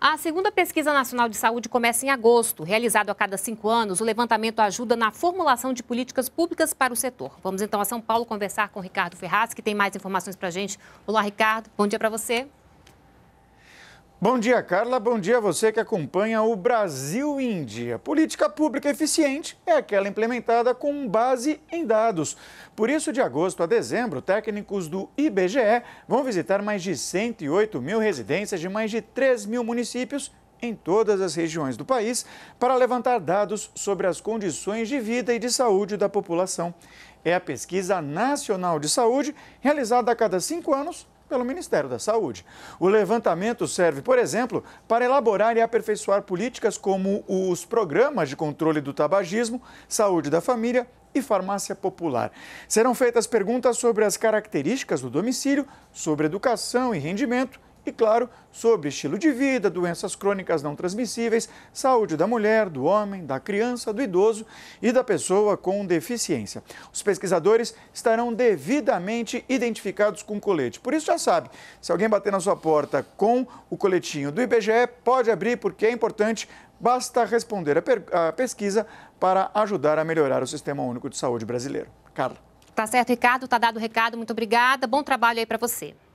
A segunda pesquisa nacional de saúde começa em agosto. Realizado a cada cinco anos, o levantamento ajuda na formulação de políticas públicas para o setor. Vamos então a São Paulo conversar com o Ricardo Ferraz, que tem mais informações para a gente. Olá, Ricardo. Bom dia para você. Bom dia, Carla. Bom dia a você que acompanha o Brasil em Dia. Política pública eficiente é aquela implementada com base em dados. Por isso, de agosto a dezembro, técnicos do IBGE vão visitar mais de 108 mil residências de mais de 3 mil municípios em todas as regiões do país para levantar dados sobre as condições de vida e de saúde da população. É a Pesquisa Nacional de Saúde, realizada a cada cinco anos pelo Ministério da Saúde. O levantamento serve, por exemplo, para elaborar e aperfeiçoar políticas como os programas de controle do tabagismo, saúde da família e farmácia popular. Serão feitas perguntas sobre as características do domicílio, sobre educação e rendimento e, claro, sobre estilo de vida, doenças crônicas não transmissíveis, saúde da mulher, do homem, da criança, do idoso e da pessoa com deficiência. Os pesquisadores estarão devidamente identificados com colete. Por isso, já sabe, se alguém bater na sua porta com o coletinho do IBGE, pode abrir porque é importante Basta responder a, pesquisa para ajudar a melhorar o Sistema Único de Saúde brasileiro. Carla. Tá certo, Ricardo. Tá dado o recado. Muito obrigada. Bom trabalho aí para você.